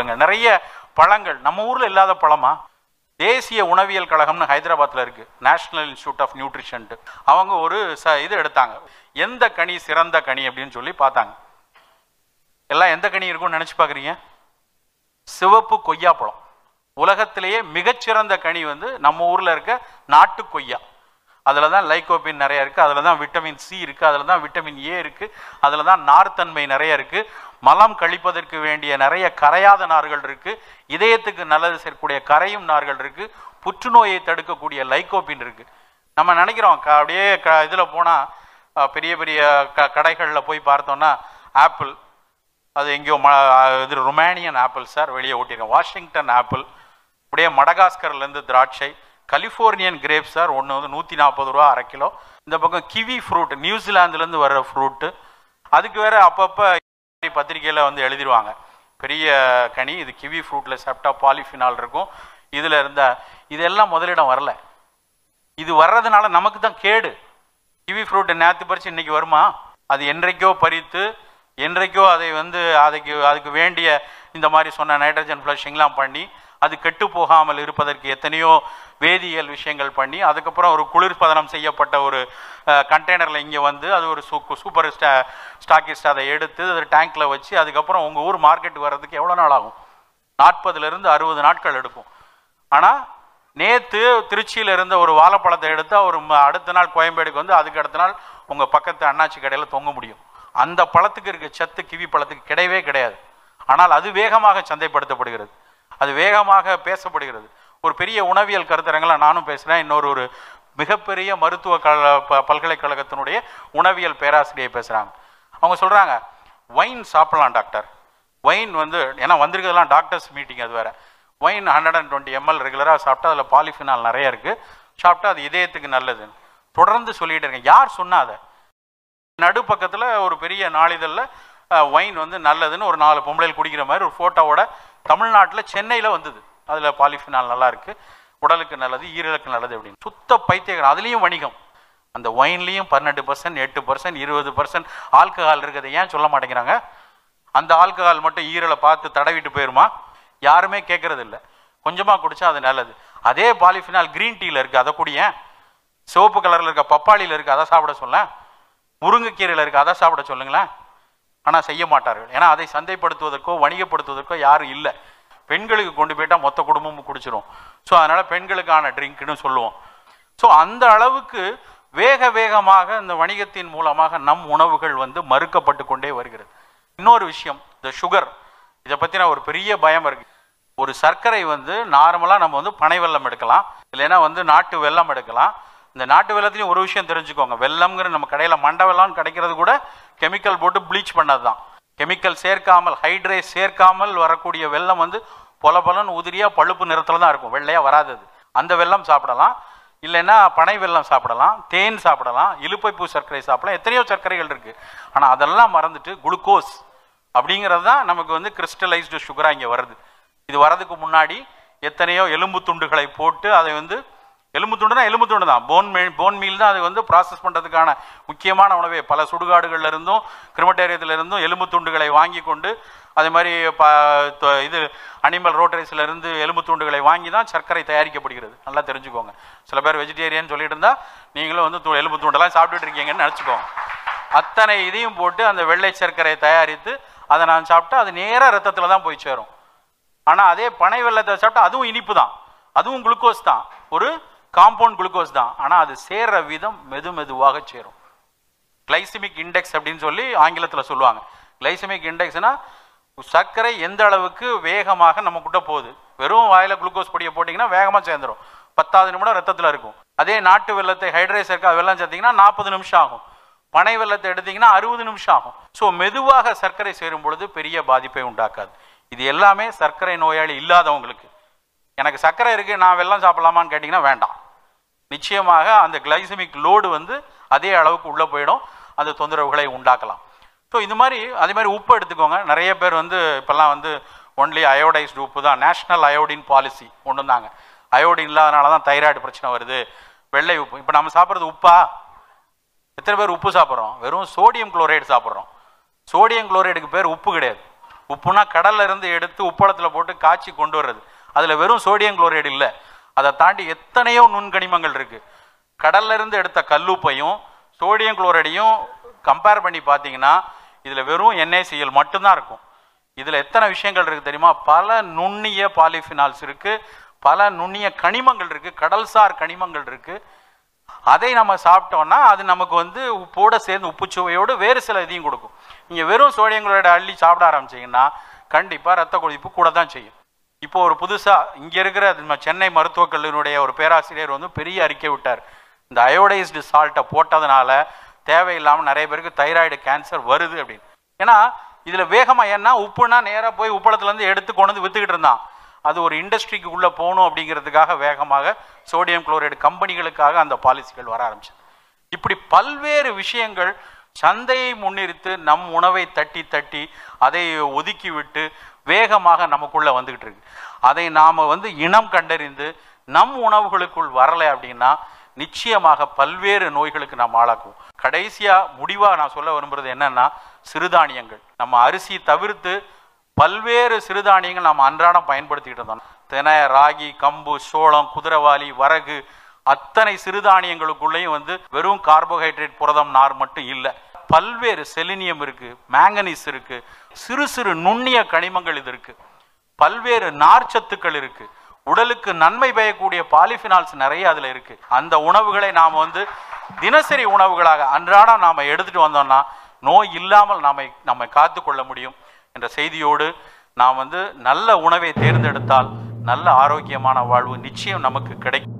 கொள்ளுங்கள் நிறைய பழங்கள் நம்ம ஊரில் இல்லாத பழமா தேசிய உணவியல் கழகம்னு ஹைதராபாத்தில் இருக்குது நேஷனல் இன்ஸ்டியூட் ஆஃப் நியூட்ரிஷன்ட்டு அவங்க ஒரு ச இது எடுத்தாங்க எந்த கனி சிறந்த கனி அப்படின்னு சொல்லி பார்த்தாங்க எல்லாம் எந்த கனி இருக்கும்னு நினச்சி பார்க்குறீங்க சிவப்பு கொய்யா பழம் உலகத்திலேயே மிகச்சிறந்த கனி வந்து நம்ம ஊரில் இருக்க நாட்டு கொய்யா அதில் தான் லைகோபின் நிறையா இருக்குது அதில் தான் விட்டமின் சி இருக்குது அதில் தான் விட்டமின் ஏ இருக்குது அதில் தான் நார்த்தன்மை நிறைய இருக்குது மலம் கழிப்பதற்கு வேண்டிய நிறைய கரையாத நார்கள் இருக்குது இதயத்துக்கு நல்லது சேர்க்கக்கூடிய கரையும் நார்கள் இருக்குது புற்றுநோயை தடுக்கக்கூடிய லைகோபின் இருக்குது நம்ம நினைக்கிறோம் க அப்படியே க இதில் போனால் பெரிய பெரிய க கடைகளில் போய் பார்த்தோன்னா ஆப்பிள் அது எங்கேயோ ம இது ருமேனியன் ஆப்பிள் சார் வெளியே ஓட்டியிருக்கேன் வாஷிங்டன் ஆப்பிள் அப்படியே மடகாஸ்கர்லேருந்து திராட்சை கலிஃபோர்னியன் கிரேப்ஸ் சார் ஒன்று வந்து நூற்றி நாற்பது ரூபா அரை கிலோ இந்த பக்கம் கிவி ஃப்ரூட் நியூசிலாந்துலேருந்து வர்ற ஃப்ரூட்டு அதுக்கு வேறு அப்பப்போ பத்திரிகையில் வந்து எழுதிடுவாங்க பெரிய கனி இது கிவி ஃப்ரூட்டில் சாப்பிட்டா பாலிஃபினால் இருக்கும் இதில் இருந்தால் இதெல்லாம் முதலிடம் வரல இது வர்றதுனால நமக்கு தான் கேடு கிவி ஃப்ரூட்டை நேற்று பறித்து இன்றைக்கி வருமா அது என்றைக்கோ பறித்து என்றைக்கோ அதை வந்து அதுக்கு அதுக்கு வேண்டிய இந்த மாதிரி சொன்ன நைட்ரஜன் ஃப்ளஷிங்லாம் பண்ணி அது கெட்டு போகாமல் இருப்பதற்கு எத்தனையோ வேதியியல் விஷயங்கள் பண்ணி அதுக்கப்புறம் ஒரு குளிர்பதனம் செய்யப்பட்ட ஒரு கண்டெய்னரில் இங்கே வந்து அது ஒரு சூ சூப்பர் ஸ்டா ஸ்டாக்கிஸ்ட் அதை எடுத்து அது டேங்க்கில் வச்சு அதுக்கப்புறம் உங்கள் ஊர் மார்க்கெட் வர்றதுக்கு எவ்வளோ நாள் ஆகும் நாற்பதுலேருந்து அறுபது நாட்கள் எடுக்கும் ஆனால் நேற்று திருச்சியில் இருந்த ஒரு வாழைப்பழத்தை எடுத்து அவர் அடுத்த நாள் கோயம்பேடுக்கு வந்து அதுக்கு அடுத்த நாள் உங்கள் பக்கத்து அண்ணாச்சி கடையில் தொங்க முடியும் அந்த பழத்துக்கு இருக்க சத்து கிவி பழத்துக்கு கிடையவே கிடையாது ஆனால் அது வேகமாக சந்தைப்படுத்தப்படுகிறது அது வேகமாக பேசப்படுகிறது ஒரு பெரிய உணவியல் கருத்தரங்களை நானும் பேசுகிறேன் இன்னொரு ஒரு மிகப்பெரிய மருத்துவ கல ப பல்கலைக்கழகத்தினுடைய உணவியல் பேராசிரியை பேசுகிறாங்க அவங்க சொல்கிறாங்க ஒயின் சாப்பிட்லாம் டாக்டர் ஒயின் வந்து ஏன்னா வந்திருக்கிறதுலாம் டாக்டர்ஸ் மீட்டிங் அது வேறு wine hundred and twenty ML ரெகுலராக சாப்பிட்டா அதில் பாலிஃபினால் நிறைய இருக்குது சாப்பிட்டா அது இதயத்துக்கு நல்லதுன்னு தொடர்ந்து சொல்லிகிட்டு இருக்கேன் யார் சொன்னால் அதை நடுப்பக்கத்தில் ஒரு பெரிய நாளிதழில் ஒயின் வந்து நல்லதுன்னு ஒரு நாலு பொம்பளையில் குடிக்கிற மாதிரி ஒரு ஃபோட்டோவோட தமிழ்நாட்டில் சென்னையில் வந்தது அதில் பாலிஃபினால் நல்லா இருக்குது உடலுக்கு நல்லது ஈரலுக்கு நல்லது அப்படின்னு சுத்த பைத்தியகரம் அதுலேயும் வணிகம் அந்த ஒயின்லேயும் பன்னெண்டு பர்சன்ட் எட்டு பர்சன்ட் இருபது பர்சன்ட் ஆல்கஹால் இருக்கிறத ஏன் சொல்ல மாட்டேங்கிறாங்க அந்த ஆல்கஹால் மட்டும் ஈரலை பார்த்து தடவிட்டு போயிருமா யாருமே கேட்கறது இல்லை கொஞ்சமாக குடித்தா அது நல்லது அதே பாலிஃபினால் க்ரீன் டீயில் இருக்குது அதை குடிய சிவப்பு கலரில் இருக்க பப்பாளியில் இருக்குது அதை சாப்பிட சொல்லேன் முருங்கைக்கீரையில் இருக்குது அதை சாப்பிட சொல்லுங்களேன் ஆனால் செய்ய மாட்டார்கள் ஏன்னா அதை சந்தைப்படுத்துவதற்கோ வணிகப்படுத்துவதற்கோ யாரும் இல்லை பெண்களுக்கு கொண்டு போயிட்டால் மொத்த குடும்பமும் குடிச்சிரும் ஸோ அதனால் பெண்களுக்கான ட்ரிங்க்குன்னு சொல்லுவோம் ஸோ அந்த அளவுக்கு வேக வேகமாக இந்த வணிகத்தின் மூலமாக நம் உணவுகள் வந்து மறுக்கப்பட்டு கொண்டே வருகிறது இன்னொரு விஷயம் இந்த சுகர் இதை பற்றின ஒரு பெரிய பயம் இருக்குது ஒரு சர்க்கரை வந்து நார்மலாக நம்ம வந்து பனை வெள்ளம் எடுக்கலாம் இல்லைன்னா வந்து நாட்டு வெள்ளம் எடுக்கலாம் இந்த நாட்டு வெள்ளத்துலையும் ஒரு விஷயம் தெரிஞ்சுக்கோங்க வெள்ளம்ங்கிற நம்ம கடையில் மண்ட வெள்ளம்னு கிடைக்கிறது கூட கெமிக்கல் போட்டு ப்ளீச் பண்ணது தான் கெமிக்கல் சேர்க்காமல் ஹைட்ரேஸ் சேர்க்காமல் வரக்கூடிய வெள்ளம் வந்து பொல பலன்னு உதிரியாக பழுப்பு நிறத்தில் தான் இருக்கும் வெள்ளையாக வராது அந்த வெள்ளம் சாப்பிடலாம் இல்லைன்னா பனை வெள்ளம் சாப்பிடலாம் தேன் சாப்பிடலாம் இலுப்பைப்பூ சர்க்கரை சாப்பிடலாம் எத்தனையோ சர்க்கரைகள் இருக்குது ஆனால் அதெல்லாம் மறந்துட்டு குளுக்கோஸ் அப்படிங்கிறது தான் நமக்கு வந்து கிறிஸ்டலைஸ்டு சுகராக இங்கே வருது இது வரதுக்கு முன்னாடி எத்தனையோ எலும்பு துண்டுகளை போட்டு அதை வந்து எலும்பு துண்டுனா எலும்பு துண்டு தான் போன் மீ போன் மீல் தான் அது வந்து ப்ராசஸ் பண்ணுறதுக்கான முக்கியமான உணவே பல சுடுகாடுகளில் இருந்தும் கிரிமட்டேரியத்தில் இருந்தும் எலும்பு துண்டுகளை வாங்கி கொண்டு அதே மாதிரி ப இது அனிமல் ரோட்டரிஸில் இருந்து எலும்பு துண்டுகளை வாங்கி தான் சர்க்கரை தயாரிக்கப்படுகிறது நல்லா தெரிஞ்சுக்கோங்க சில பேர் வெஜிடேரியன் சொல்லிட்டு இருந்தால் நீங்களும் வந்து தூ எலும்பு துண்டெல்லாம் சாப்பிட்டுட்டு இருக்கீங்கன்னு நினச்சிக்கோங்க அத்தனை இதையும் போட்டு அந்த வெள்ளை சர்க்கரை தயாரித்து அதை நான் சாப்பிட்டா அது நேராக ரத்தத்தில் தான் போய் சேரும் ஆனால் அதே பனை வெள்ளத்தை சாப்பிட்டா அதுவும் இனிப்பு தான் அதுவும் குளுக்கோஸ் தான் ஒரு காம்பவுண்ட் குளுக்கோஸ் தான் ஆனால் அது சேர்ற விதம் மெது மெதுவாக சேரும் கிளைசிமிக் இண்டெக்ஸ் அப்படின்னு சொல்லி ஆங்கிலத்தில் சொல்லுவாங்க கிளைசிமிக் இண்டெக்ஸ்னால் சர்க்கரை எந்த அளவுக்கு வேகமாக நம்ம கிட்ட போகுது வெறும் வாயில் குளுக்கோஸ் பொடியை போட்டிங்கன்னா வேகமாக சேர்ந்துடும் பத்தாவது நிமிடம் ரத்தத்தில் இருக்கும் அதே நாட்டு வெள்ளத்தை ஹைட்ரேஸ் இருக்கா வெள்ளம் சேர்த்திங்கன்னா நாற்பது நிமிஷம் ஆகும் பனை வெள்ளத்தை எடுத்திங்கன்னா அறுபது நிமிஷம் ஆகும் ஸோ மெதுவாக சர்க்கரை சேரும் பொழுது பெரிய பாதிப்பை உண்டாக்காது இது எல்லாமே சர்க்கரை நோயாளி இல்லாதவங்களுக்கு எனக்கு சர்க்கரை இருக்குது நான் வெள்ளம் சாப்பிட்லாமான்னு கேட்டிங்கன்னா வேண்டாம் நிச்சயமாக அந்த கிளைசமிக் லோடு வந்து அதே அளவுக்கு உள்ளே போயிடும் அந்த தொந்தரவுகளை உண்டாக்கலாம் ஸோ இந்த மாதிரி அதே மாதிரி உப்பு எடுத்துக்கோங்க நிறைய பேர் வந்து இப்போல்லாம் வந்து ஒன்லி அயோடைஸ்டு உப்பு தான் நேஷ்னல் அயோடின் பாலிசி கொண்டு வந்தாங்க அயோடின் இல்லாதனால தான் தைராய்டு பிரச்சனை வருது வெள்ளை உப்பு இப்போ நம்ம சாப்பிட்றது உப்பா எத்தனை பேர் உப்பு சாப்பிட்றோம் வெறும் சோடியம் குளோரைடு சாப்பிட்றோம் சோடியம் குளோரைடுக்கு பேர் உப்பு கிடையாது உப்புனா கடல்ல இருந்து எடுத்து உப்பளத்தில் போட்டு காய்ச்சி கொண்டு வர்றது அதில் வெறும் சோடியம் குளோரைடு இல்லை அதை தாண்டி எத்தனையோ நுண்கனிமங்கள் இருக்குது கடல்ல இருந்து எடுத்த கல்லுப்பையும் சோடியம் குளோரைடையும் கம்பேர் பண்ணி பார்த்தீங்கன்னா இதில் வெறும் என்ஐசிஎல் மட்டும்தான் இருக்கும் இதில் எத்தனை விஷயங்கள் இருக்குது தெரியுமா பல நுண்ணிய பாலிஃபினால்ஸ் இருக்குது பல நுண்ணிய கனிமங்கள் இருக்குது கடல்சார் கனிமங்கள் இருக்குது அதை நம்ம சாப்பிட்டோம்னா அது நமக்கு வந்து உப்போட சேர்ந்து உப்புச்சுவையோடு வேறு சில இதையும் கொடுக்கும் நீங்கள் வெறும் சோடியங்களோட அள்ளி சாப்பிட ஆரம்பிச்சீங்கன்னா கண்டிப்பாக ரத்த கொதிப்பு கூட தான் செய்யும் இப்போ ஒரு புதுசாக இங்கே இருக்கிற சென்னை மருத்துவக் கல்லூரியுடைய ஒரு பேராசிரியர் வந்து பெரிய அறிக்கை விட்டார் இந்த அயோடைஸ்டு சால்ட்டை போட்டதுனால தேவையில்லாமல் நிறைய பேருக்கு தைராய்டு கேன்சர் வருது அப்படின்னு ஏன்னா இதில் வேகமாக ஏன்னா உப்புனா நேராக போய் இருந்து எடுத்து கொண்டு வந்து வித்துக்கிட்டு இருந்தான் அது ஒரு இண்டஸ்ட்ரிக்கு உள்ள போகணும் அப்படிங்கிறதுக்காக வேகமாக சோடியம் குளோரைடு கம்பெனிகளுக்காக அந்த பாலிசிகள் வர ஆரம்பிச்சது இப்படி பல்வேறு விஷயங்கள் சந்தையை முன்னிறுத்து நம் உணவை தட்டி தட்டி அதை ஒதுக்கி விட்டு வேகமாக நமக்குள்ளே வந்துக்கிட்டு இருக்கு அதை நாம் வந்து இனம் கண்டறிந்து நம் உணவுகளுக்குள் வரலை அப்படின்னா நிச்சயமாக பல்வேறு நோய்களுக்கு நாம் ஆளாக்குவோம் கடைசியாக முடிவாக நான் சொல்ல விரும்புகிறது என்னென்னா சிறுதானியங்கள் நம்ம அரிசி தவிர்த்து பல்வேறு சிறுதானியங்கள் நாம் அன்றாடம் பயன்படுத்திக்கிட்டு இருந்தோம் தினை ராகி கம்பு சோளம் குதிரவாளி வரகு அத்தனை சிறுதானியங்களுக்குள்ளேயும் வந்து வெறும் கார்போஹைட்ரேட் புரதம் நார் மட்டும் இல்லை பல்வேறு செலினியம் இருக்குது மேங்கனீஸ் இருக்குது சிறு சிறு நுண்ணிய கனிமங்கள் இது இருக்குது பல்வேறு நார்ச்சத்துக்கள் இருக்குது உடலுக்கு நன்மை பயக்கூடிய பாலிஃபினால்ஸ் நிறைய அதில் இருக்குது அந்த உணவுகளை நாம் வந்து தினசரி உணவுகளாக அன்றாடம் நாம் எடுத்துகிட்டு வந்தோம்னா நோய் இல்லாமல் நாம நம்மை காத்து கொள்ள முடியும் என்ற செய்தியோடு நாம் வந்து நல்ல உணவை தேர்ந்தெடுத்தால் நல்ல ஆரோக்கியமான வாழ்வு நிச்சயம் நமக்கு கிடைக்கும்